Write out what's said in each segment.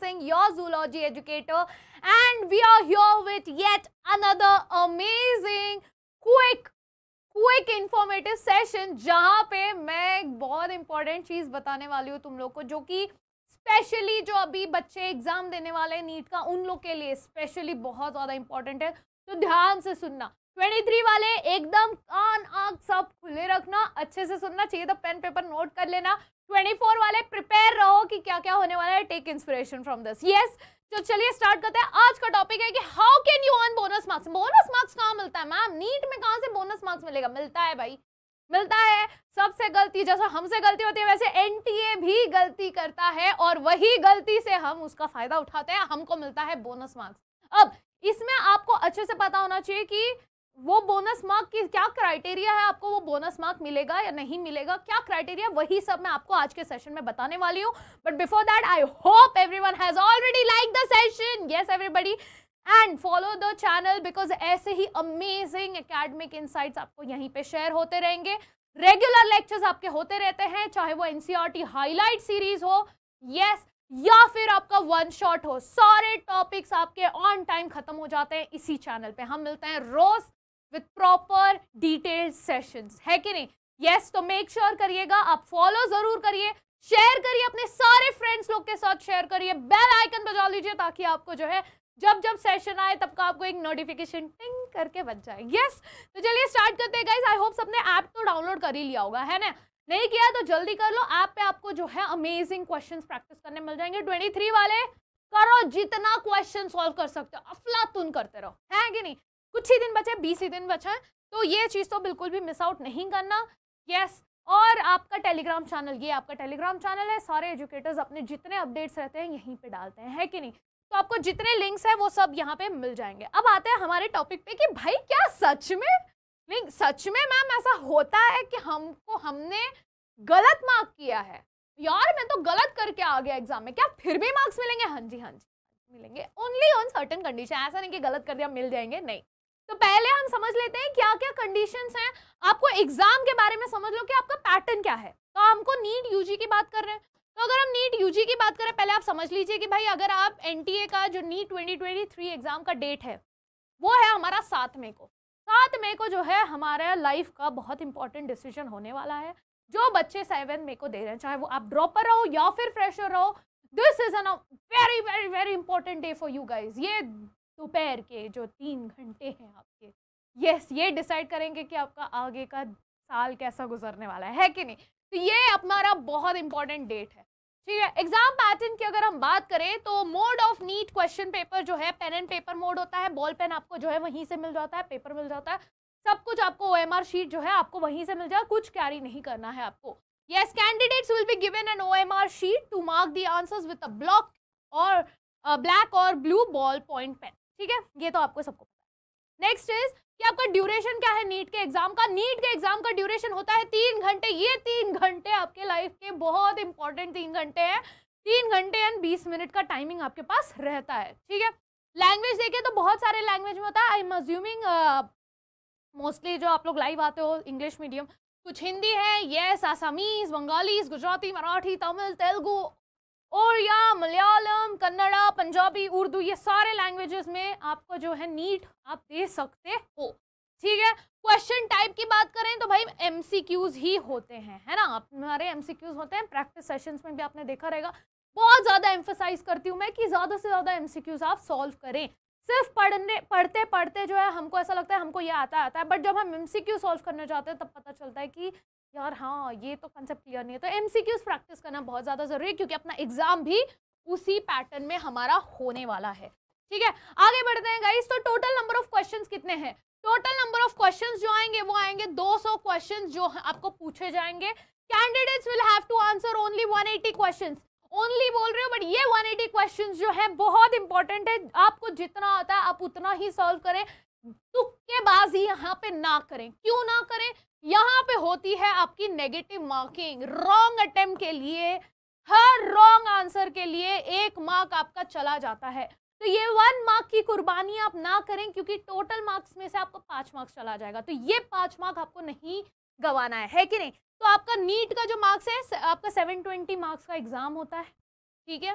Singh, your zoology educator. And we are here with yet another amazing, quick, quick informative session जहाँ पे मैं एक बहुत important चीज़ बताने वाली हूँ तुम लोग को जो कि स्पेशली जो अभी बच्चे एग्ज़ाम देने वाले हैं नीट का उन लोग के लिए स्पेशली बहुत ज़्यादा इंपॉर्टेंट है तो ध्यान से सुनना 23 वाले एकदम कान आग सब खुले रखना अच्छे से सुनना चाहिए तो पेन पेपर नोट कर लेना 24 वाले प्रिपेयर रहो कि क्या क्या होने वाला है take inspiration from this yes तो चलिए स्टार्ट करते हैं आज का टॉपिक है कि how can you earn bonus marks bonus marks कहाँ मिलता है मैम नीट में कहाँ से बोनस मार्क्स मिलेगा मिलता है भाई मिलता है सबसे गलती जैसा हमसे गलती होती है वैसे एन भी गलती करता है और वही गलती से हम उसका फायदा उठाते हैं हमको मिलता है बोनस मार्क्स अब इसमें आपको अच्छे से पता होना चाहिए कि वो बोनस मार्क की क्या क्राइटेरिया है आपको वो बोनस मार्क मिलेगा या नहीं मिलेगा क्या क्राइटेरिया वही सब मैं आपको आज के सेशन में बताने वाली हूँ but before that I hope everyone has already like the session yes everybody and follow the channel because ऐसे ही अमेजिंग अकेडमिक इंसाइट्स आपको यहीं पे शेयर होते रहेंगे रेगुलर लेक्चर्स आपके होते रहते हैं चाहे वो एनसीआरटी हाईलाइट सीरीज हो यस yes, या फिर आपका वन शॉट हो सारे टॉपिक्स आपके ऑन टाइम खत्म हो जाते हैं इसी चैनल पे हम मिलते हैं रोज़ विथ प्रॉपर डिटेल सेशन है कि नहीं यस yes, तो मेक श्योर sure करिएगा आप फॉलो जरूर करिए शेयर करिए अपने सारे फ्रेंड्स लोग के साथ शेयर करिए बेल आइकन बजा लीजिए ताकि आपको जो है जब जब सेशन आए तब का आपको एक नोटिफिकेशन टिंग करके बच जाए यस yes! तो चलिए स्टार्ट करते हैं आई होप सबने ऐप तो डाउनलोड कर ही लिया होगा है ना नहीं किया तो जल्दी कर लो ऐप पे आपको जो है अमेजिंग क्वेश्चंस प्रैक्टिस करने मिल जाएंगे 23 वाले करो जितना क्वेश्चन सॉल्व कर सकते हो अफलातून करते रहो है कि नहीं कुछ ही दिन बचे बीस ही दिन बचे तो ये चीज़ तो बिल्कुल भी मिस आउट नहीं करना यस और आपका टेलीग्राम चैनल ये आपका टेलीग्राम चैनल है सारे एजुकेटर्स अपने जितने अपडेट्स रहते हैं यहीं पे डालते हैं है कि नहीं तो आपको जितने लिंक्स हैं वो सब यहाँ पे मिल जाएंगे अब आते हैं हमारे टॉपिक पे कि भाई क्या सच में नहीं सच में मैम ऐसा होता है कि हमको हमने गलत मार्क किया है यार मैं तो गलत करके आ गया एग्जाम में क्या फिर भी मार्क्स मिलेंगे हाँ जी हाँ जी हाँ मिलेंगे ओनली ऑन सर्टन कंडीशन ऐसा नहीं कि गलत कर दिया मिल जाएंगे नहीं तो पहले हम समझ लेते हैं क्या क्या कंडीशन हैं आपको एग्जाम के बारे में समझ लो कि आपका पैटर्न क्या है तो हमको नीट यूजी की बात कर रहे हैं तो अगर हम नीट यूजी की बात करें पहले आप समझ लीजिए कि भाई अगर आप एन का जो नीट 2023 एग्जाम का डेट है वो है हमारा सात मई को सात मई को जो है हमारा लाइफ का बहुत इंपॉर्टेंट डिसीजन होने वाला है जो बच्चे सेवन मई को दे रहे हैं चाहे वो आप ड्रॉपर रहो या फिर फ्रेशर रहो this is an very very very important day for you guys ये दोपहर के जो तीन घंटे हैं आपके यस ये डिसाइड करेंगे कि आपका आगे का साल कैसा गुजरने वाला है, है कि नहीं तो ये हमारा बहुत इंपॉर्टेंट डेट है ठीक है एग्जाम पैटर्न की अगर हम बात करें तो mode of NEET question paper जो है पेन एंड पेपर मोड होता है बॉल पेन आपको जो है वहीं से मिल जाता है पेपर मिल जाता है सब कुछ आपको ओ एम आर शीट जो है आपको वहीं से मिल जाए कुछ कैरी नहीं करना है आपको will be given an O M R sheet to mark the answers with a block और ब्लैक और ब्लू बॉल पॉइंट पेन ठीक है ये तो आपको सबको पता है नेक्स्ट इज कि आपका ड्यूरेशन क्या है नीट के एग्जाम का नीट के एग्जाम का ड्यूरेशन होता है तीन घंटे ये तीन घंटे आपके लाइफ के बहुत इंपॉर्टेंट तीन घंटे हैं तीन घंटे एंड बीस मिनट का टाइमिंग आपके पास रहता है ठीक है लैंग्वेज देखिए तो बहुत सारे लैंग्वेज में होता है आई एम अज्यूमिंग मोस्टली जो आप लोग लाइव आते हो इंग्लिश मीडियम कुछ हिंदी है येस आसामीज बंगालीज गुजराती मराठी तमिल तेलुगु ओरिया मलयालम कन्नड़ा पंजाबी उर्दू ये सारे लैंग्वेजेस में आपको जो है नीट आप दे सकते हो ठीक है क्वेश्चन टाइप की बात करें तो भाई एम ही होते हैं है ना हमारे एम होते हैं प्रैक्टिस सेशंस में भी आपने देखा रहेगा बहुत ज़्यादा एम्फोसाइज करती हूँ मैं कि ज़्यादा से ज़्यादा एम आप सॉल्व करें सिर्फ पढ़ने पढ़ते पढ़ते जो है हमको ऐसा लगता है हमको ये आता आता है बट जब हम एम सी क्यू सॉल्व करने जाते हैं तब पता चलता है कि यार हाँ ये तो कंसेप्ट क्लियर नहीं है तो एम प्रैक्टिस करना बहुत ज़्यादा ज़रूरी है क्योंकि अपना एग्ज़ाम भी उसी पैटर्न में हमारा होने वाला है ठीक है आगे बढ़ते हैं गाइस तो टोटल नंबर ऑफ क्वेश्चंस कितने हैं टोटल नंबर ऑफ क्वेश्चंस जो आएंगे वो आएंगे 200 क्वेश्चंस जो आपको पूछे जाएंगे candidates will have to answer only 180 questions only बोल रहे हो बट ये 180 क्वेश्चंस जो है बहुत इंपॉर्टेंट है आपको जितना आता है आप उतना ही सॉल्व करें तुक्केबाजी यहाँ पे ना करें क्यों ना करें यहाँ पे होती है आपकी नेगेटिव मार्किंग रॉन्ग अटेम्प्ट के लिए हर रॉन्ग आंसर के लिए एक मार्क आपका चला जाता है तो ये वन मार्क की कुर्बानी आप ना करें क्योंकि टोटल मार्क्स में से आपको पांच मार्क्स चला जाएगा तो ये पांच मार्क आपको नहीं गवाना है है कि नहीं तो आपका नीट का जो मार्क्स है आपका सेवन ट्वेंटी मार्क्स का एग्जाम होता है ठीक है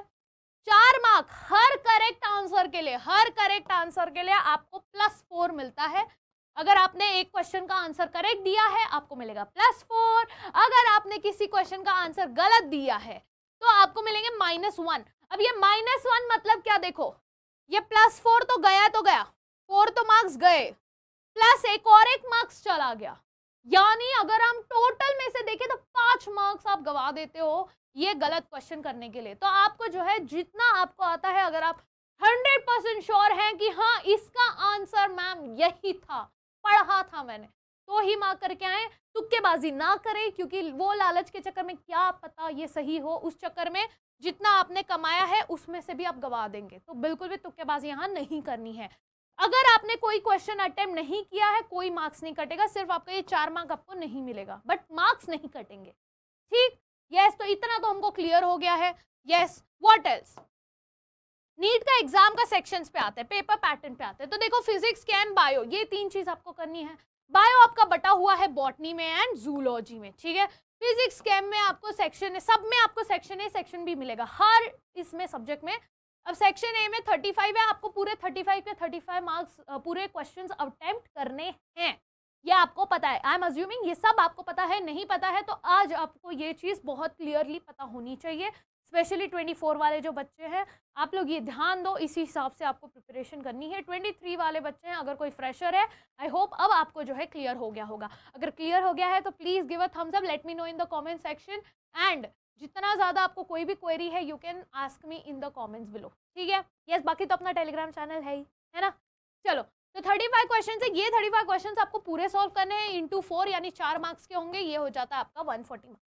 चार मार्क हर करेक्ट आंसर के लिए हर करेक्ट आंसर के लिए आपको प्लस फोर मिलता है अगर आपने एक क्वेश्चन का आंसर करेक्ट दिया है आपको मिलेगा प्लस फोर अगर आपने किसी क्वेश्चन का आंसर गलत दिया है तो आपको मिलेंगे माइनस वन अब ये माइनस वन मतलब क्या देखो ये प्लस फोर तो गया तो गया फोर तो मार्क्स गए प्लस एक और एक मार्क्स चला गया यानी अगर हम टोटल में से देखें तो पांच मार्क्स आप गवा देते हो ये गलत क्वेश्चन करने के लिए तो आपको जो है जितना आपको आता है अगर आप हंड्रेड परसेंट श्योर हैं कि हाँ इसका आंसर मैम यही था पढ़ा था मैंने तो ही माँ करके आए तुक्केबाजी ना करें क्योंकि वो लालच के चक्कर में क्या पता ये सही हो उस चक्कर में जितना आपने कमाया है उसमें से भी आप गवा देंगे तो बिल्कुल भी तुक्केबाजी यहाँ नहीं करनी है अगर आपने कोई क्वेश्चन अटेम्प नहीं किया है कोई मार्क्स नहीं कटेगा सिर्फ आपका ये चार मार्क आपको नहीं मिलेगा बट मार्क्स नहीं कटेंगे ठीक यस तो इतना तो हमको क्लियर हो गया है यस वॉट एल्स नीट का एग्जाम का सेक्शंस पे आते हैं पेपर पैटर्न पे आते हैं तो देखो फिजिक्स कैम बायो ये तीन चीज आपको करनी है बायो आपका बटा हुआ है बॉटनी में एंड जूलॉजी में ठीक है फिजिक्स कैम में आपको सेक्शन है सब में आपको सेक्शन ए सेक्शन बी मिलेगा हर इसमें सब्जेक्ट में अब सेक्शन ए में 35 है आपको पूरे थर्टी फाइव के 35 मार्क्स पूरे क्वेश्चंस अटेम्प्ट करने हैं ये आपको पता है आई एम अज्यूमिंग ये सब आपको पता है नहीं पता है तो आज आपको ये चीज़ बहुत क्लियरली पता होनी चाहिए स्पेशली 24 वाले जो बच्चे हैं आप लोग ये ध्यान दो इसी हिसाब से आपको प्रिपरेशन करनी है 23 वाले बच्चे हैं अगर कोई फ्रेशर है आई होप अब आपको जो है क्लियर हो गया होगा अगर क्लियर हो गया है तो please give a thumbs up let me know in the comment section and जितना ज़्यादा आपको कोई भी क्वेरी है you can ask me in the comments below ठीक है यस बाकी तो अपना टेलीग्राम चैनल है ही है ना चलो तो थर्टी फाइव क्वेश्चन है ये थर्टी फाइव क्वेश्चन आपको पूरे सॉल्व करने हैं इंटू फोर यानी चार मार्क्स के होंगे ये हो जाता है आपका वन फोर्टी मार्क्स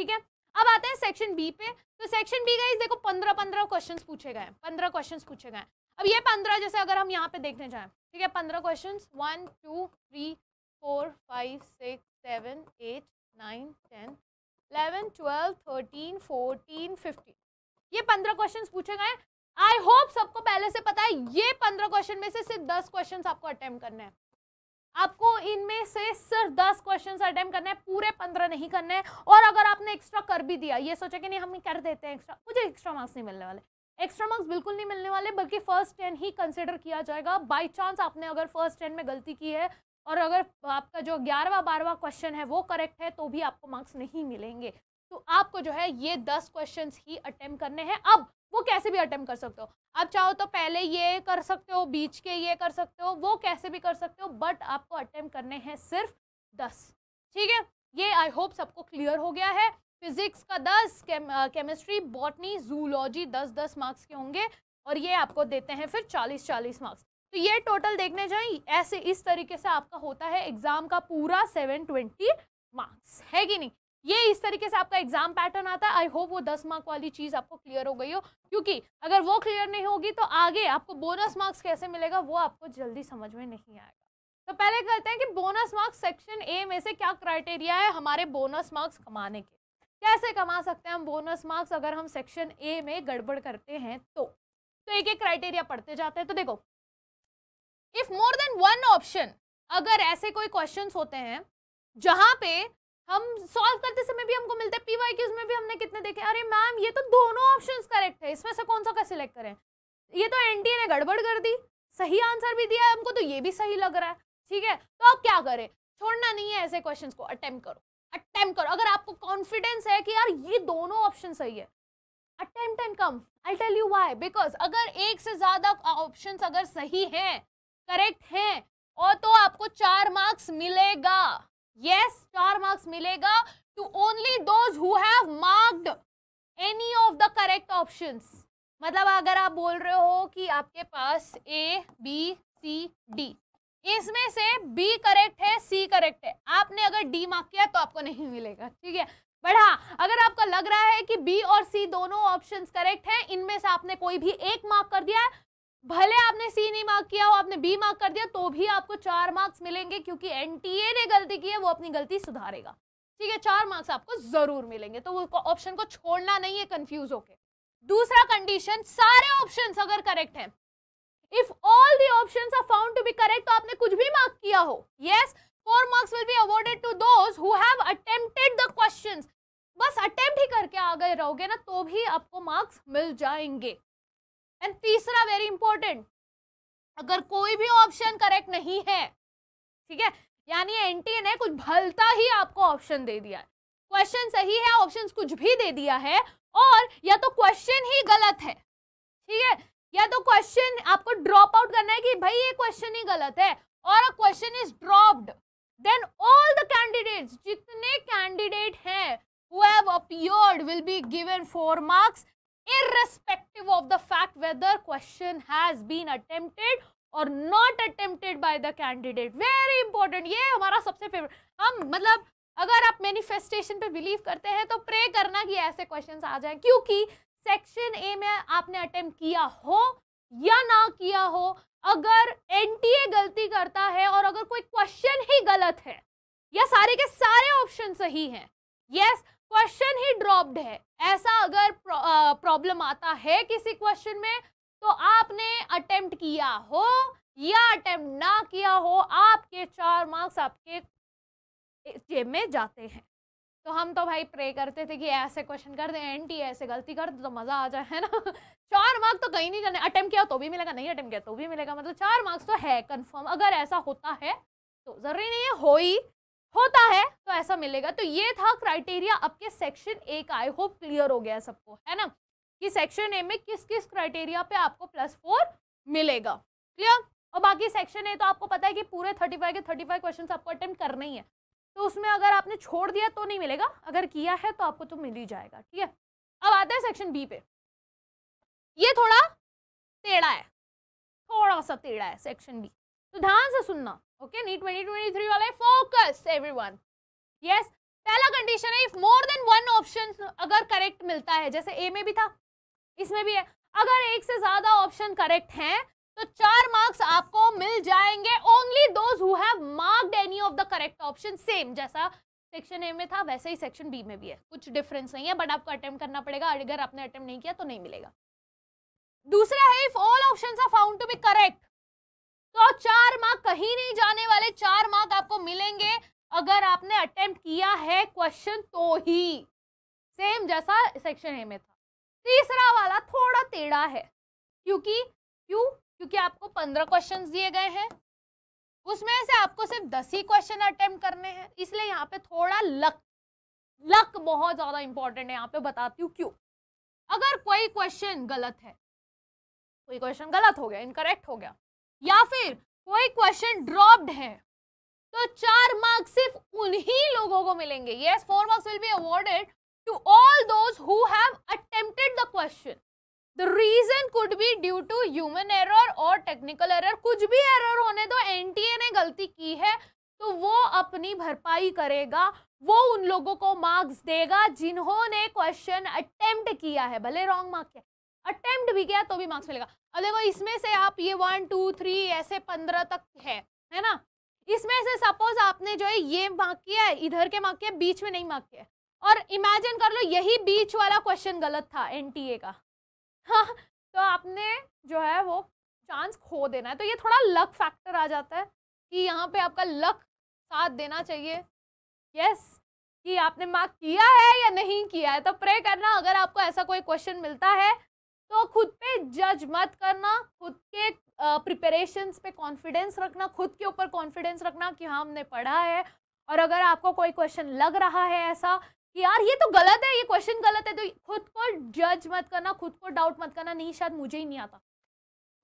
ठीक है अब आते हैं सेक्शन बी पे तो सेक्शन बी का देखो पंद्रह पंद्रह क्वेश्चन पूछे गए पंद्रह क्वेश्चन पूछे गए अब ये पंद्रह जैसे अगर हम यहाँ पे देखने जाएं ठीक है पंद्रह question one two three four five six seven eight nine ten eleven twelve thirteen fourteen fifteen ये पंद्रह क्वेश्चन पूछे गए आई होप सबको पहले से पता है ये पंद्रह क्वेश्चन में से सिर्फ दस क्वेश्चन आपको अटेम्प्ट करने हैं आपको इनमें से सिर्फ दस क्वेश्चन अटेम्प्ट करने हैं पूरे पंद्रह नहीं करने हैं और अगर आपने एक्स्ट्रा कर भी दिया ये सोचा कि नहीं हम कर देते हैं एक्स्ट्रा मुझे एक्स्ट्रा मार्क्स नहीं मिलने वाले एक्स्ट्रा मार्क्स बिल्कुल नहीं मिलने वाले बल्कि फर्स्ट टेन ही कंसिडर किया जाएगा बाई चांस आपने अगर फर्स्ट टेन में गलती की है और अगर आपका जो ग्यारहवा बारहवा क्वेश्चन है वो करेक्ट है तो भी आपको मार्क्स नहीं मिलेंगे तो आपको जो है ये दस क्वेश्चन ही अटेम्प्ट करने हैं अब वो कैसे भी अटेम्प्ट कर सकते हो आप चाहो तो पहले ये कर सकते हो बीच के ये कर सकते हो वो कैसे भी कर सकते हो बट आपको अटेम्प्ट करने हैं सिर्फ दस ठीक है ये आई होप सबको क्लियर हो गया है फिजिक्स का दस केमिस्ट्री बॉटनी जूलॉजी दस दस मार्क्स के होंगे और ये आपको देते हैं फिर चालीस चालीस मार्क्स तो ये टोटल देखने जाए ऐसे इस तरीके से आपका होता है एग्ज़ाम का पूरा सेवन ट्वेंटी मार्क्स है कि नहीं ये इस तरीके से आपका एग्जाम पैटर्न आता है आई होप वो दस मार्क वाली चीज आपको क्लियर हो गई हो क्योंकि अगर वो क्लियर नहीं होगी तो आगे आपको बोनस मार्क्स कैसे मिलेगा वो आपको जल्दी समझ में नहीं आएगा तो पहले करते हैं कि बोनस मार्क्स सेक्शन ए में से क्या क्राइटेरिया है हमारे बोनस मार्क्स कमाने के कैसे कमा सकते हैं हम बोनस मार्क्स अगर हम सेक्शन ए में गड़बड़ करते हैं तो तो एक एक क्राइटेरिया पढ़ते जाते हैं तो देखो if more than one option अगर ऐसे कोई क्वेश्चंस होते हैं जहां पे हम सॉल्व करते समय भी हमको मिलते हैं पी वाई क्यूज में भी हमने कितने देखे अरे मैम ये तो दोनों ऑप्शन करेक्ट है इसमें से कौन सा का सिलेक्ट करें ये तो एन ने गड़बड़ कर दी सही आंसर भी दिया हमको तो ये भी सही लग रहा है ठीक है तो आप क्या करें छोड़ना नहीं है ऐसे क्वेश्चंस को अटेम्प्ट करो अटेम्प्ट करो अगर आपको कॉन्फिडेंस है कि यार ये दोनों ऑप्शन सही है attempt and come I tell you why because अगर एक से ज्यादा ऑप्शंस अगर सही हैं करेक्ट हैं और तो आपको चार मार्क्स मिलेगा yes star marks milega to only those who have marked any of the correct options मतलब अगर आप बोल रहे हो कि आपके पास ए बी सी डी इसमें से बी करेक्ट है सी करेक्ट है आपने अगर डी मार्क किया तो आपको नहीं मिलेगा ठीक है बट हाँ अगर आपको लग रहा है कि बी और सी दोनों ऑप्शंस करेक्ट हैं इनमें से आपने कोई भी एक मार्क कर दिया है भले आपने सी नहीं मार्क किया हो आपने बी मार्क कर दिया तो भी आपको चार मार्क्स मिलेंगे क्योंकि एनटीए ने गलती की है वो अपनी गलती सुधारेगा ठीक है चार मार्क्स आपको जरूर मिलेंगे तो वो ऑप्शन को छोड़ना नहीं है कंफ्यूज होके दूसरा कंडीशन सारे ऑप्शन अगर करेक्ट है if all the option are found to be correct तो आपने कुछ भी मार्क किया हो ये four marks will be awarded to those who attempted the questions बस अटेम्प्ट ही करके आ गए रहोगे ना तो भी आपको मार्क्स मिल जाएंगे एंड तीसरा वेरी इंपॉर्टेंट अगर कोई भी ऑप्शन करेक्ट नहीं है ठीक है यानी एनटीए ने कुछ भलता ही आपको ऑप्शन दे दिया है क्वेश्चन सही है ऑप्शंस कुछ भी दे दिया है और या तो क्वेश्चन ही गलत है ठीक है या तो क्वेश्चन आपको ड्रॉप आउट करना है कि भाई ये क्वेश्चन ही गलत है और a question is dropped then all the candidates जितने कैंडिडेट हैं who have appeared will be given four marks irrespective of the fact whether question has been attempted और not attempted by the candidate very important ये हमारा सबसे favourite हम मतलब अगर आप मैनिफेस्टेशन पे बिलीव करते हैं तो प्रे करना कि ऐसे क्वेश्चंस आ जाएं क्योंकि सेक्शन ए में आपने अटेम्प्ट किया हो या ना किया हो अगर एनटीए गलती करता है और अगर कोई क्वेश्चन ही गलत है या सारे के सारे ऑप्शन सही हैं यस yes, क्वेश्चन ही ड्रॉप्ड है ऐसा अगर प्रॉब्लम आता है किसी क्वेश्चन में तो आपने अटेम्प्ट किया हो या अटेम्प्ट ना किया हो आपके चार मार्क्स आपके जेब में जाते हैं तो हम तो भाई प्रे करते थे कि ऐसे क्वेश्चन कर दे एंटी ऐसे गलती कर दे तो मज़ा आ जाए है ना चार मार्क्स तो कहीं नहीं जाने अटेम्प्ट किया तो भी मिलेगा नहीं अटेम्प्ट किया तो भी मिलेगा मतलब चार मार्क्स तो है कंफर्म अगर ऐसा होता है तो ज़रूरी नहीं है हो ही होता है तो ऐसा मिलेगा तो ये था क्राइटेरिया आपके सेक्शन ए का आई होप क्लियर हो गया सबको है ना कि सेक्शन ए में किस किस क्राइटेरिया पे आपको प्लस फोर मिलेगा क्लियर और बाकी सेक्शन ए तो आपको पता है कि पूरे थर्टी फाइव के थर्टी फाइव क्वेश्चन आपको अटेम्प्ट करना ही है तो उसमें अगर आपने छोड़ दिया तो नहीं मिलेगा अगर किया है तो आपको तो मिल ही जाएगा ठीक है अब आते हैं सेक्शन बी पे ये थोड़ा टेढ़ा है थोड़ा सा टेढ़ा है सेक्शन बी तो ध्यान से सुनना ओके नीट थ्री वाले फोकस एवरी वन यस पहला कंडीशन है if more than one option अगर करेक्ट मिलता है जैसे ए में भी था इसमें भी है अगर एक से ज्यादा ऑप्शन करेक्ट हैं तो चार मार्क्स आपको मिल जाएंगे only those who have marked any of the correct option same जैसा सेक्शन ए में था वैसे ही सेक्शन बी में भी है कुछ डिफरेंस नहीं है बट आपको अटेम्प्ट करना पड़ेगा अगर आपने अटेम्प्ट नहीं किया तो नहीं मिलेगा दूसरा है if all options are found to be correct तो चार मार्क कहीं नहीं जाने वाले चार मार्क आपको मिलेंगे अगर आपने अटेम्प्ट किया है क्वेश्चन तो ही सेम जैसा सेक्शन ए में था तीसरा वाला थोड़ा टेढ़ा है क्योंकि क्यों क्योंकि आपको पंद्रह क्वेश्चन दिए गए हैं उसमें से आपको सिर्फ दस ही क्वेश्चन अटेम्प्ट करने हैं इसलिए यहाँ पे थोड़ा लक लक बहुत ज़्यादा इंपॉर्टेंट है यहाँ पे बताती हूँ क्यों अगर कोई क्वेश्चन गलत है कोई क्वेश्चन गलत हो गया इनकरेक्ट हो गया या फिर कोई क्वेश्चन ड्रॉप्ड है तो चार मार्क्स सिर्फ उन्हीं लोगों को मिलेंगे yes four marks will be awarded to all those who have attempted the question the reason could be due to human error और टेक्निकल एरर कुछ भी एरर होने दो एनटीए ने गलती की है तो वो अपनी भरपाई करेगा वो उन लोगों को मार्क्स देगा जिन्होंने क्वेश्चन अटेम्प्ट किया है भले रॉन्ग मार्क्स किया अटेम्प्ट भी किया तो भी मार्क्स मिलेगा अब देखो इसमें से आप ये वन टू थ्री ऐसे पंद्रह तक है है ना इसमें से सपोज आपने जो है ये मार्क किया है इधर के मार्क किया बीच में नहीं मार्क किया और इमेजिन कर लो यही बीच वाला क्वेश्चन गलत था एनटीए का हाँ तो आपने जो है वो चांस खो देना है तो ये थोड़ा लक फैक्टर आ जाता है कि यहाँ पे आपका लक साथ देना चाहिए यस yes, कि आपने मार्क किया है या नहीं किया है तो प्रे करना अगर आपको ऐसा कोई क्वेश्चन मिलता है तो खुद पे जज मत करना खुद के प्रिपरेशन पे कॉन्फिडेंस रखना खुद के ऊपर कॉन्फिडेंस रखना कि हाँ हमने पढ़ा है और अगर आपको कोई क्वेश्चन लग रहा है ऐसा कि यार ये तो गलत है ये क्वेश्चन गलत है तो खुद को जज मत करना खुद को डाउट मत करना नहीं शायद मुझे ही नहीं आता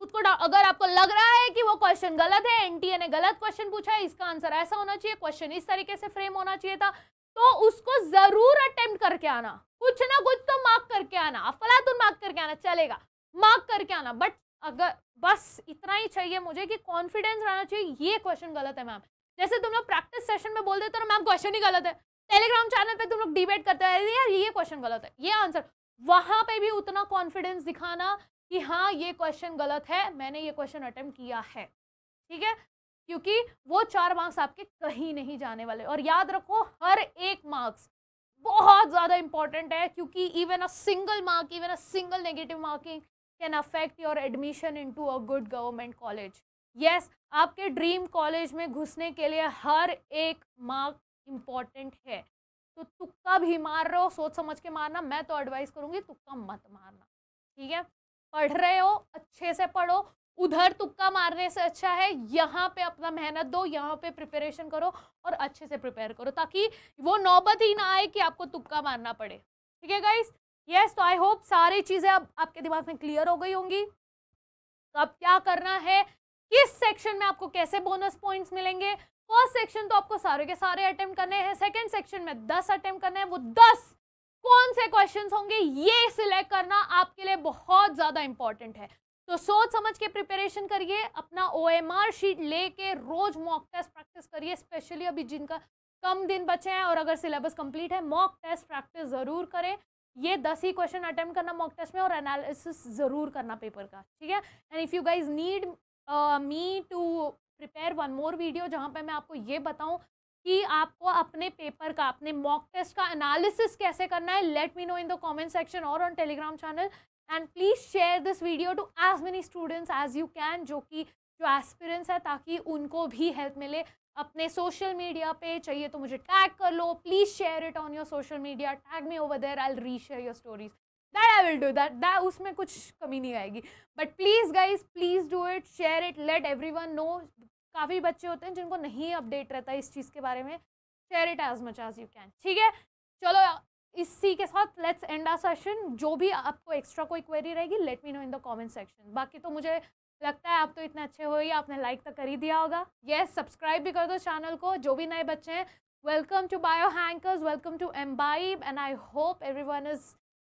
खुद को अगर आपको लग रहा है कि वो क्वेश्चन गलत है एनटीए ने गलत क्वेश्चन पूछा है इसका आंसर ऐसा होना चाहिए क्वेश्चन इस तरीके से फ्रेम होना चाहिए था तो उसको ज़रूर अटेम्प्ट करके आना कुछ ना कुछ तो मार्क करके आना अफलातुन मार्क करके आना चलेगा मार्क करके आना बट अगर बस इतना ही चाहिए मुझे कि कॉन्फिडेंस रहना चाहिए ये क्वेश्चन गलत है मैम जैसे तुम लोग प्रैक्टिस सेशन में बोल देते हो मैम क्वेश्चन ही गलत है टेलीग्राम चैनल पे तुम लोग डिबेट करते हो यार ये क्वेश्चन गलत है ये आंसर वहाँ पे भी उतना कॉन्फिडेंस दिखाना कि हाँ ये क्वेश्चन गलत है मैंने ये क्वेश्चन अटेम्प्ट किया है ठीक है क्योंकि वो चार मार्क्स आपके कहीं नहीं जाने वाले और याद रखो हर एक मार्क्स बहुत ज़्यादा इंपॉर्टेंट है क्योंकि even a single mark even a single negative marking can affect your admission into a good government college yes आपके ड्रीम कॉलेज में घुसने के लिए हर एक मार्क इम्पॉर्टेंट है तो तुक्का भी मार रहे हो सोच समझ के मारना मैं तो एडवाइस करूँगी तुक्का मत मारना ठीक है पढ़ रहे हो अच्छे से पढ़ो उधर तुक्का मारने से अच्छा है यहाँ पे अपना मेहनत दो यहाँ पे प्रिपरेशन करो और अच्छे से प्रिपेयर करो ताकि वो नौबत ही ना आए कि आपको तुक्का मारना पड़े ठीक है गाइस यस तो आई होप सारी चीज़ें अब आपके दिमाग में क्लियर हो गई होंगी तो अब क्या करना है किस सेक्शन में आपको कैसे बोनस पॉइंट्स मिलेंगे फर्स्ट सेक्शन तो आपको सारे के सारे अटेम्प्ट करने हैं सेकेंड सेक्शन में दस अटेम्प्ट करने हैं वो दस कौन से क्वेश्चंस होंगे ये सिलेक्ट करना आपके लिए बहुत ज़्यादा इंपॉर्टेंट है तो सोच समझ के प्रिपरेशन करिए अपना ओ एम आर शीट लेके रोज मॉक टेस्ट प्रैक्टिस करिए स्पेशली अभी जिनका कम दिन बचे हैं और अगर सिलेबस कंप्लीट है मॉक टेस्ट प्रैक्टिस ज़रूर करें ये दस ही क्वेश्चन अटेम्प्ट करना मॉक टेस्ट में और एनालिसिस ज़रूर करना पेपर का ठीक है and if you guys need me to prepare one more video जहाँ पर मैं आपको ये बताऊँ कि आपको अपने पेपर का अपने मॉक टेस्ट का एनालिसिस कैसे करना है let me know in the comment section और on Telegram channel and please share this video to as many students as you can जो कि जो एस्पिरेंट्स है ताकि उनको भी हेल्प मिले अपने सोशल मीडिया पे चाहिए तो मुझे टैग कर लो please share it on your social media tag me over there I reshare your stories that I will do that that उसमें कुछ कमी नहीं आएगी but please guys please do it share it let everyone know काफ़ी बच्चे होते हैं जिनको नहीं अपडेट रहता इस चीज़ के बारे में share it as much as you can ठीक है चलो इसी के साथ लेट्स एंड आ सेशन जो भी आपको एक्स्ट्रा कोई क्वेरी रहेगी let me know in the comment section बाकी तो मुझे लगता है आप तो इतने अच्छे हो ही आपने लाइक तो कर ही दिया होगा यस yes, सब्सक्राइब भी कर दो चैनल को जो भी नए बच्चे हैं welcome to bio hackers welcome to Embibe and I hope everyone is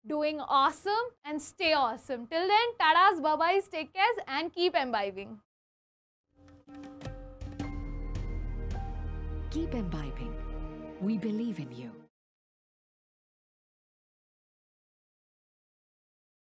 doing awesome and stay awesome till then टाडाज bye take care and keep keep imbibing. Keep imbibing. We believe in you.